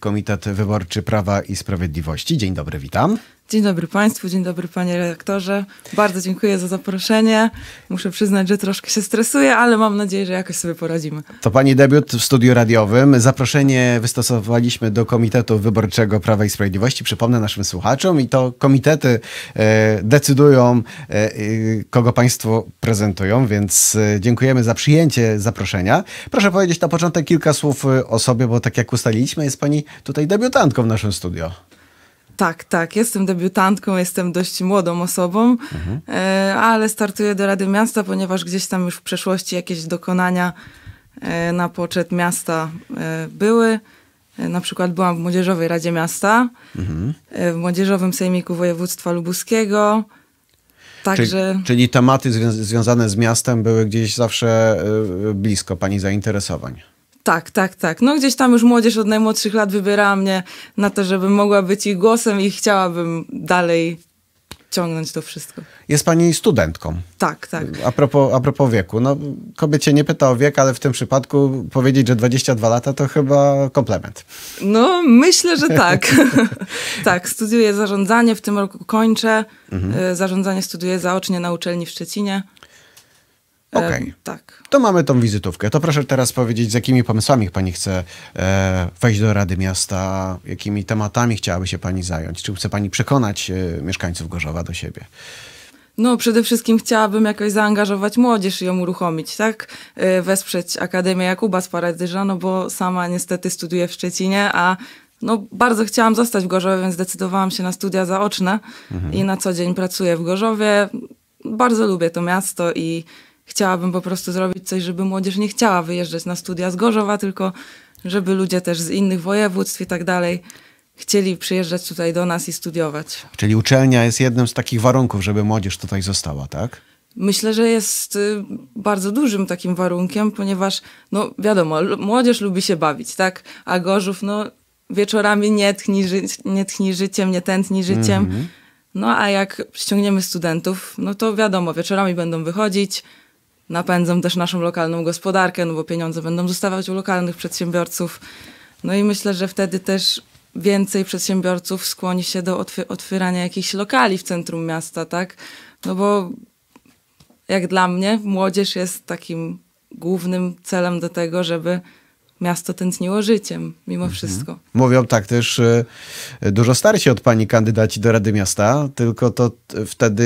Komitet Wyborczy Prawa i Sprawiedliwości. Dzień dobry, witam. Dzień dobry Państwu, dzień dobry Panie Redaktorze. Bardzo dziękuję za zaproszenie. Muszę przyznać, że troszkę się stresuję, ale mam nadzieję, że jakoś sobie poradzimy. To Pani debiut w studiu radiowym. Zaproszenie wystosowaliśmy do Komitetu Wyborczego Prawa i Sprawiedliwości. Przypomnę naszym słuchaczom i to komitety e, decydują, e, e kogo Państwo prezentują, więc e, dziękujemy za przyjęcie zaproszenia. Proszę powiedzieć na początek kilka słów o sobie, bo tak jak ustaliliśmy, jest Pani tutaj debiutantką w naszym studio. Tak, tak. Jestem debiutantką, jestem dość młodą osobą, mhm. E, ale startuję do Rady Miasta, ponieważ gdzieś tam już w przeszłości jakieś dokonania e, na poczet miasta e, były. Na przykład byłam w Młodzieżowej Radzie Miasta, mhm. w Młodzieżowym Sejmiku Województwa Lubuskiego. Także... Czyli, czyli tematy związane z miastem były gdzieś zawsze blisko Pani zainteresowań. Tak, tak, tak. No gdzieś tam już młodzież od najmłodszych lat wybiera mnie na to, żebym mogła być ich głosem i chciałabym dalej ciągnąć to wszystko. Jest pani studentką. Tak, tak. A propos, a propos wieku. No, kobiecie nie pyta o wiek, ale w tym przypadku powiedzieć, że 22 lata to chyba komplement. No, myślę, że tak. tak, studiuję zarządzanie, w tym roku kończę. Mhm. E, zarządzanie studiuję zaocznie na uczelni w Szczecinie. E, Okej. Okay. Tak. To mamy tą wizytówkę. To proszę teraz powiedzieć, z jakimi pomysłami pani chce e, wejść do Rady Miasta, jakimi tematami chciałaby się pani zająć? Czy chce pani przekonać e, mieszkańców Gorzowa do siebie? No, przede wszystkim chciałabym jakoś zaangażować młodzież i ją uruchomić, tak? E, wesprzeć Akademię Jakuba z Paradyża, no bo sama niestety studiuję w Szczecinie, a no, bardzo chciałam zostać w Gorzowie, więc zdecydowałam się na studia zaoczne mhm. i na co dzień pracuję w Gorzowie. Bardzo lubię to miasto i chciałabym po prostu zrobić coś, żeby młodzież nie chciała wyjeżdżać na studia z Gorzowa, tylko żeby ludzie też z innych województw i tak dalej chcieli przyjeżdżać tutaj do nas i studiować. Czyli uczelnia jest jednym z takich warunków, żeby młodzież tutaj została, tak? Myślę, że jest y, bardzo dużym takim warunkiem, ponieważ, no wiadomo, młodzież lubi się bawić, tak? A Gorzów, no wieczorami nie tchni, ży nie tchni życiem, nie tętni życiem. Mm -hmm. No a jak ściągniemy studentów, no to wiadomo, wieczorami będą wychodzić, napędzą też naszą lokalną gospodarkę, no bo pieniądze będą zostawać u lokalnych przedsiębiorców. No i myślę, że wtedy też więcej przedsiębiorców skłoni się do otw otwierania jakichś lokali w centrum miasta, tak? No bo jak dla mnie, młodzież jest takim głównym celem do tego, żeby miasto tętniło życiem mimo mhm. wszystko. Mówią tak też e, dużo starsi od pani kandydaci do Rady Miasta, tylko to wtedy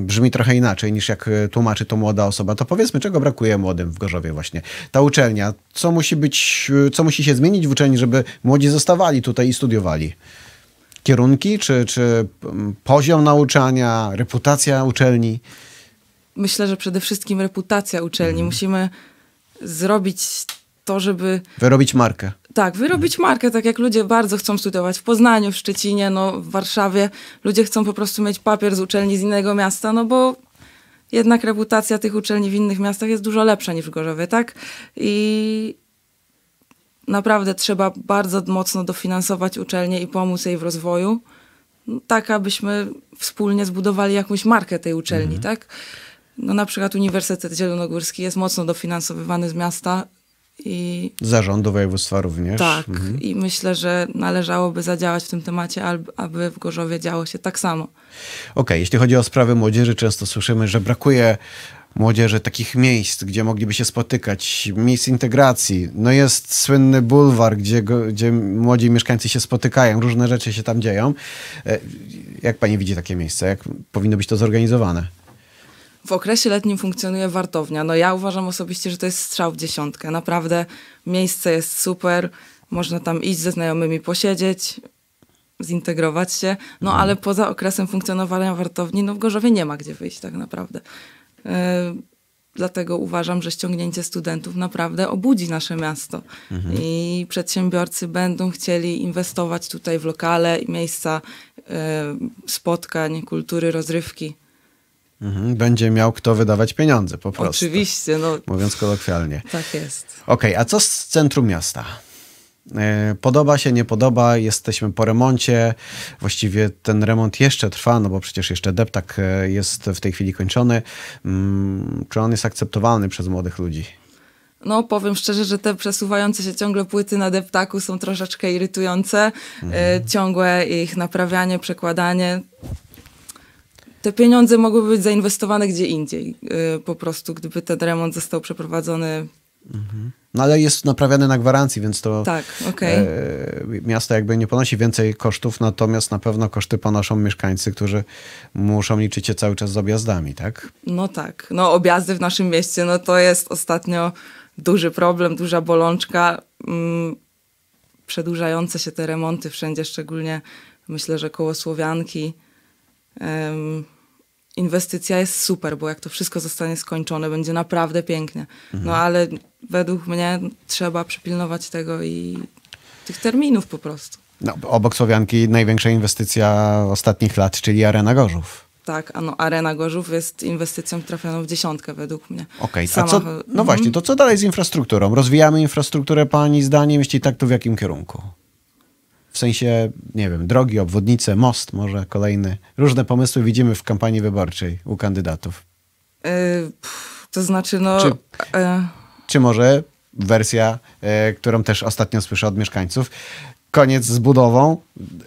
brzmi trochę inaczej niż jak e, tłumaczy to młoda osoba. To powiedzmy, czego brakuje młodym w Gorzowie właśnie? Ta uczelnia, co musi być, e, co musi się zmienić w uczelni, żeby młodzi zostawali tutaj i studiowali? Kierunki, czy, czy poziom nauczania, reputacja uczelni? Myślę, że przede wszystkim reputacja uczelni. Mhm. Musimy zrobić to, żeby... Wyrobić markę. Tak, wyrobić markę, tak jak ludzie bardzo chcą studiować w Poznaniu, w Szczecinie, no, w Warszawie. Ludzie chcą po prostu mieć papier z uczelni z innego miasta, no bo jednak reputacja tych uczelni w innych miastach jest dużo lepsza niż w Gorzowie, tak? I naprawdę trzeba bardzo mocno dofinansować uczelnię i pomóc jej w rozwoju, no, tak abyśmy wspólnie zbudowali jakąś markę tej uczelni, mhm. tak? No na przykład Uniwersytet Zielonogórski jest mocno dofinansowywany z miasta, i, Zarządu województwa również. Tak, mhm. i myślę, że należałoby zadziałać w tym temacie, aby w Gorzowie działo się tak samo. Okej, okay, jeśli chodzi o sprawy młodzieży, często słyszymy, że brakuje młodzieży takich miejsc, gdzie mogliby się spotykać, miejsc integracji. No jest słynny bulwar, gdzie, gdzie młodzi mieszkańcy się spotykają, różne rzeczy się tam dzieją. E, jak pani widzi takie miejsce? Jak powinno być to zorganizowane? W okresie letnim funkcjonuje wartownia. No ja uważam osobiście, że to jest strzał w dziesiątkę. Naprawdę miejsce jest super, można tam iść ze znajomymi posiedzieć, zintegrować się. No mhm. ale poza okresem funkcjonowania wartowni, no w Gorzowie nie ma gdzie wyjść tak naprawdę. Yy, dlatego uważam, że ściągnięcie studentów naprawdę obudzi nasze miasto. Mhm. I przedsiębiorcy będą chcieli inwestować tutaj w lokale i miejsca yy, spotkań, kultury, rozrywki. Mhm, będzie miał kto wydawać pieniądze po prostu. Oczywiście. No, mówiąc kolokwialnie. Tak jest. Okej, okay, a co z centrum miasta? E, podoba się, nie podoba, jesteśmy po remoncie. Właściwie ten remont jeszcze trwa, no bo przecież jeszcze deptak e, jest w tej chwili kończony. Mm, czy on jest akceptowalny przez młodych ludzi? No, powiem szczerze, że te przesuwające się ciągle płyty na deptaku są troszeczkę irytujące. E, mhm. Ciągłe ich naprawianie, przekładanie te pieniądze mogłyby być zainwestowane gdzie indziej, y, po prostu, gdyby ten remont został przeprowadzony. Mhm. No ale jest naprawiany na gwarancji, więc to tak, okay. E, miasto jakby nie ponosi więcej kosztów, natomiast na pewno koszty ponoszą mieszkańcy, którzy muszą liczyć się cały czas z objazdami, tak? No tak. No objazdy w naszym mieście, no to jest ostatnio duży problem, duża bolączka. Mm, przedłużające się te remonty wszędzie, szczególnie myślę, że koło Słowianki inwestycja jest super, bo jak to wszystko zostanie skończone, będzie naprawdę pięknie. No, mhm. No ale według mnie trzeba przypilnować tego i tych terminów po prostu. No, obok Słowianki największa inwestycja ostatnich lat, czyli Arena Gorzów. Tak, a no, Arena Gorzów jest inwestycją trafioną w dziesiątkę według mnie. Okej, okay, co, no właśnie, mhm. to co dalej z infrastrukturą? Rozwijamy infrastrukturę Pani zdaniem, jeśli tak, to w jakim kierunku? W sensie, nie wiem, drogi, obwodnice, most może kolejny. Różne pomysły widzimy w kampanii wyborczej u kandydatów. Yy, to znaczy, no... Czy, yy. czy może wersja, yy, którą też ostatnio słyszę od mieszkańców, koniec z budową,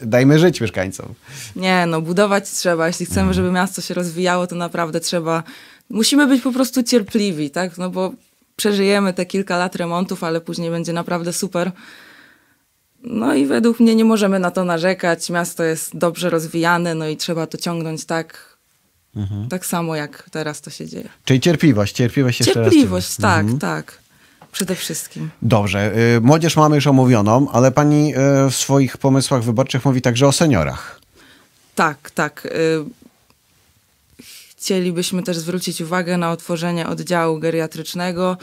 dajmy żyć mieszkańcom. Nie, no budować trzeba. Jeśli chcemy, mhm. żeby miasto się rozwijało, to naprawdę trzeba... Musimy być po prostu cierpliwi, tak? No bo przeżyjemy te kilka lat remontów, ale później będzie naprawdę super. No i według mnie nie możemy na to narzekać. Miasto jest dobrze rozwijane, no i trzeba to ciągnąć tak, mhm. tak samo jak teraz to się dzieje. Czyli cierpliwość, cierpliwość jeszcze Cierpliwość, tak, mhm. tak. Przede wszystkim. Dobrze. Y, młodzież mamy już omówioną, ale pani y, w swoich pomysłach wyborczych mówi także o seniorach. Tak, tak. Y, chcielibyśmy też zwrócić uwagę na otworzenie oddziału geriatrycznego,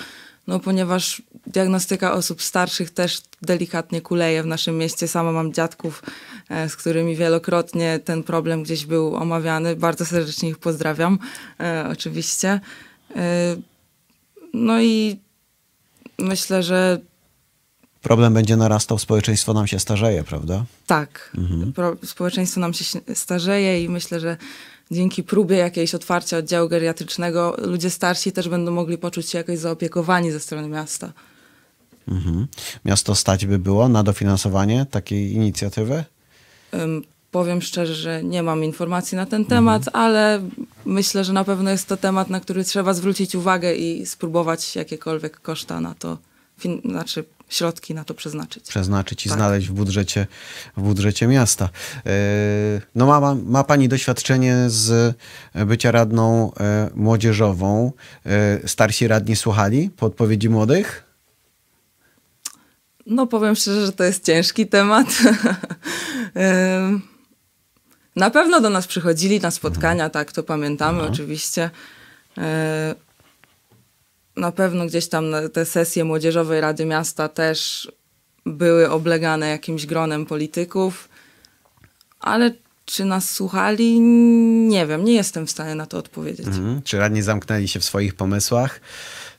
no ponieważ diagnostyka osób starszych też delikatnie kuleje w naszym mieście. Sama mam dziadków, e, z którymi wielokrotnie ten problem gdzieś był omawiany. Bardzo serdecznie ich pozdrawiam, e, oczywiście. E, no i myślę, że problem będzie narastał, społeczeństwo nam się starzeje, prawda? Tak. Mhm. społeczeństwo nam się starzeje i myślę, że dzięki próbie jakiejś otwarcia oddziału geriatrycznego ludzie starsi też będą mogli poczuć się jakoś zaopiekowani ze strony miasta. Mhm. Miasto stać by było na dofinansowanie takiej inicjatywy? powiem szczerze, że nie mam informacji na ten temat, mhm. ale myślę, że na pewno jest to temat, na który trzeba zwrócić uwagę i spróbować jakiekolwiek koszta na to, fin- znaczy środki na to przeznaczyć. Przeznaczyć i tak. znaleźć w budżecie, w budżecie miasta. E, no ma, ma Pani doświadczenie z bycia radną e, młodzieżową. E, starsi radni słuchali po odpowiedzi młodych? No powiem szczerze, że to jest ciężki temat. Na pewno do nas przychodzili na spotkania, mhm. tak, to pamiętamy mhm. oczywiście na pewno gdzieś tam te sesje Młodzieżowej Rady Miasta też były oblegane jakimś gronem polityków, ale czy nas słuchali? Nie wiem, nie jestem w stanie na to odpowiedzieć. Mhm. Czy radni zamknęli się w swoich pomysłach?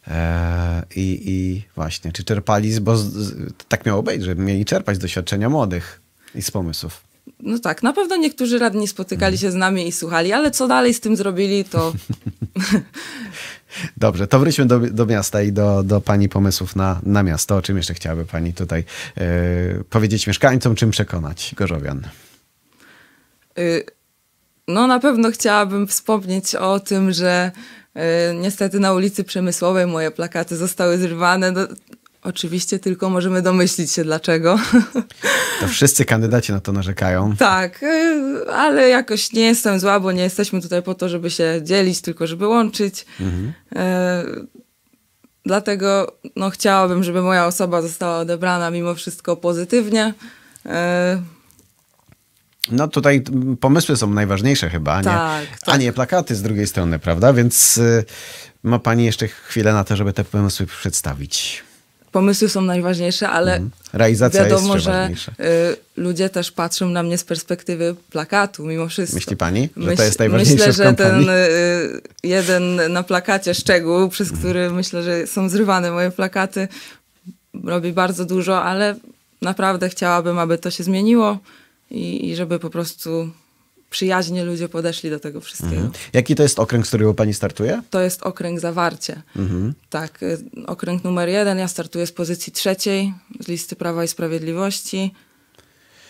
E, i, I, właśnie, czy czerpali, bo z, z, tak miało być, że mieli czerpać z doświadczenia młodych i z pomysłów. No tak, na pewno niektórzy radni spotykali mhm. się z nami i słuchali, ale co dalej z tym zrobili, to Dobrze, to wróćmy do, do miasta i do, do Pani pomysłów na, na miasto. O czym jeszcze chciałaby Pani tutaj e, powiedzieć mieszkańcom, czym przekonać Gorzowian? E, no na pewno chciałabym wspomnieć o tym, że e, Niestety na ulicy Przemysłowej moje plakaty zostały zrywane. No, Oczywiście, tylko możemy domyślić się dlaczego. To wszyscy kandydaci na to narzekają. Tak, y, ale jakoś nie jestem zła, bo nie jesteśmy tutaj po to, żeby się dzielić, tylko żeby łączyć. Mhm. Y, dlatego no, chciałabym, żeby moja osoba została odebrana mimo wszystko pozytywnie. Y, no tutaj pomysły są najważniejsze chyba, tak, nie? Tak. a tak. nie plakaty z drugiej strony, prawda? Więc ma pani jeszcze chwilę na to, żeby te pomysły przedstawić pomysły są najważniejsze, ale mhm. Realizacja wiadomo, jest że y, ludzie też patrzą na mnie z perspektywy plakatu mimo wszystko. Myśli pani, że Myś, to jest najważniejsze Myślę, że ten y, jeden na plakacie szczegół, przez mhm. który myślę, że są zrywane moje plakaty, robi bardzo dużo, ale naprawdę chciałabym, aby to się zmieniło i, i żeby po prostu przyjaźnie ludzie podeszli do tego wszystkiego. Mhm. Jaki to jest okręg, z którego pani startuje? To jest okręg zawarcie. Mhm. Tak, y, okręg numer jeden. Ja startuję z pozycji trzeciej z listy Prawa i Sprawiedliwości.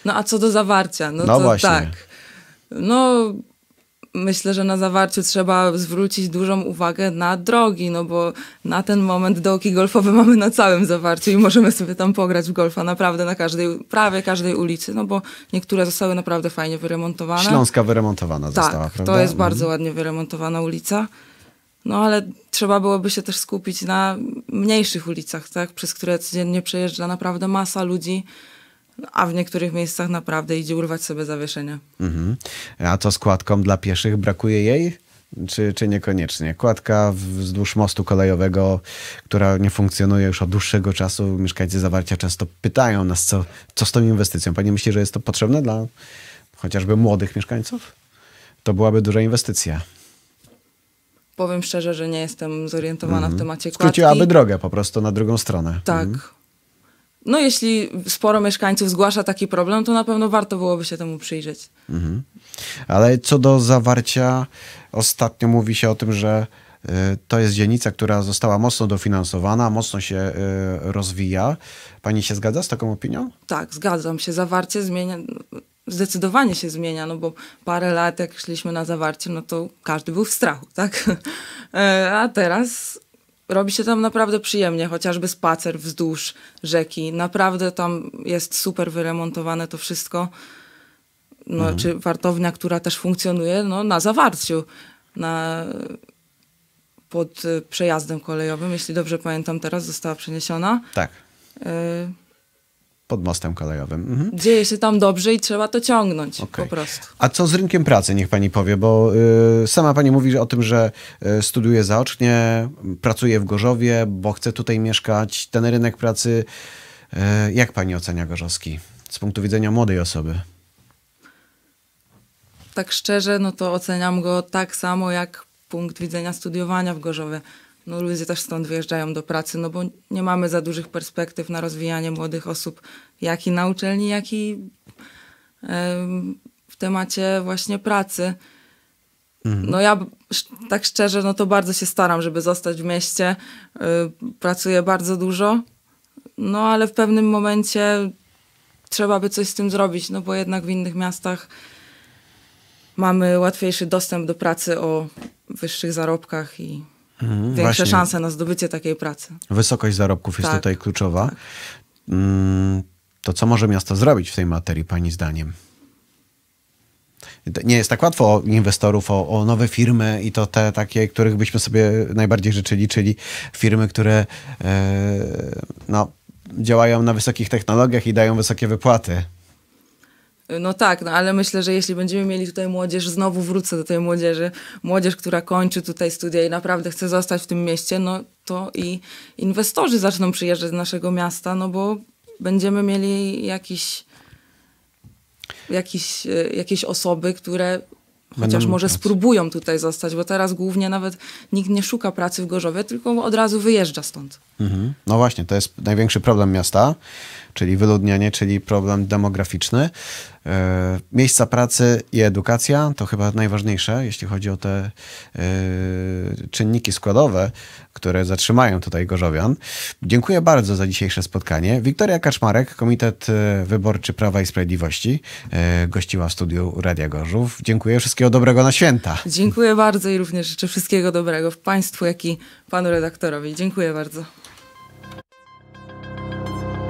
No a co do zawarcia, no, no to właśnie. tak. No myślę, że na zawarciu trzeba zwrócić dużą uwagę na drogi, no bo na ten moment dołki golfowe mamy na całym zawarciu i możemy sobie tam pograć w golfa naprawdę na każdej, prawie każdej ulicy, no bo niektóre zostały naprawdę fajnie wyremontowane. Śląska wyremontowana tak, została, prawda? to jest mhm. bardzo ładnie wyremontowana ulica. No ale trzeba byłoby się też skupić na mniejszych ulicach, tak, przez które codziennie przejeżdża naprawdę masa ludzi, a w niektórych miejscach naprawdę idzie urwać sobie zawieszenie. Mhm. A co z kładką dla pieszych? Brakuje jej? Czy, czy niekoniecznie? Kładka wzdłuż mostu kolejowego, która nie funkcjonuje już od dłuższego czasu, mieszkańcy zawarcia często pytają nas, co, co z tą inwestycją. Pani myśli, że jest to potrzebne dla chociażby młodych mieszkańców? To byłaby duża inwestycja. Powiem szczerze, że nie jestem zorientowana mhm. w temacie kładki. Skróciłaby drogę po prostu na drugą stronę. Tak. Mhm no jeśli sporo mieszkańców zgłasza taki problem, to na pewno warto byłoby się temu przyjrzeć. Mhm. Ale co do zawarcia, ostatnio mówi się o tym, że y, to jest dzielnica, która została mocno dofinansowana, mocno się y, rozwija. Pani się zgadza z taką opinią? Tak, zgadzam się. Zawarcie zmienia, zdecydowanie się zmienia, no bo parę lat jak szliśmy na zawarcie, no to każdy był w strachu, tak? E, a teraz robi się tam naprawdę przyjemnie, chociażby spacer wzdłuż rzeki. Naprawdę tam jest super wyremontowane to wszystko. No, mhm. Czy wartownia, która też funkcjonuje no, na zawarciu, na, pod e, przejazdem kolejowym, jeśli dobrze pamiętam, teraz została przeniesiona. Tak. Y pod mostem kolejowym. Mhm. Dzieje się tam dobrze i trzeba to ciągnąć okay. po prostu. A co z rynkiem pracy, niech pani powie, bo y, sama pani mówi o tym, że y, studiuje zaocznie, pracuje w Gorzowie, bo chce tutaj mieszkać. Ten rynek pracy, y, jak pani ocenia Gorzowski z punktu widzenia młodej osoby? Tak szczerze, no to oceniam go tak samo jak punkt widzenia studiowania w Gorzowie no ludzie też stąd wyjeżdżają do pracy, no bo nie mamy za dużych perspektyw na rozwijanie młodych osób, jak i na uczelni, jak i w temacie właśnie pracy. Mhm. No ja tak szczerze, no to bardzo się staram, żeby zostać w mieście. Y, pracuję bardzo dużo, no ale w pewnym momencie trzeba by coś z tym zrobić, no bo jednak w innych miastach mamy łatwiejszy dostęp do pracy o wyższych zarobkach i Mm, większe właśnie. szanse na zdobycie takiej pracy. Wysokość zarobków tak, jest tutaj tak. kluczowa. Tak. To co może miasto zrobić w tej materii, Pani zdaniem? Nie jest tak łatwo o inwestorów, o, o, nowe firmy i to te takie, których byśmy sobie najbardziej życzyli, czyli firmy, które yy, no, działają na wysokich technologiach i dają wysokie wypłaty. No tak, no ale myślę, że jeśli będziemy mieli tutaj młodzież, znowu wrócę do tej młodzieży, młodzież, która kończy tutaj studia i naprawdę chce zostać w tym mieście, no to i inwestorzy zaczną przyjeżdżać z naszego miasta, no bo będziemy mieli jakiś, jakiś, e, jakieś osoby, które chociaż może spróbują tutaj zostać, bo teraz głównie nawet nikt nie szuka pracy w Gorzowie, tylko od razu wyjeżdża stąd. Mhm. No właśnie, to jest największy problem miasta, czyli wyludnianie, czyli problem demograficzny. E, miejsca pracy i edukacja to chyba najważniejsze, jeśli chodzi o te e, czynniki składowe, które zatrzymają tutaj Gorzowian. Dziękuję bardzo za dzisiejsze spotkanie. Wiktoria Kaczmarek, Komitet e, Wyborczy Prawa i Sprawiedliwości, gościła w studiu Radia Gorzów. Dziękuję, wszystkiego dobrego na święta. Dziękuję bardzo i również życzę wszystkiego dobrego Państwu, jak i panu redaktorowi. Dziękuję bardzo.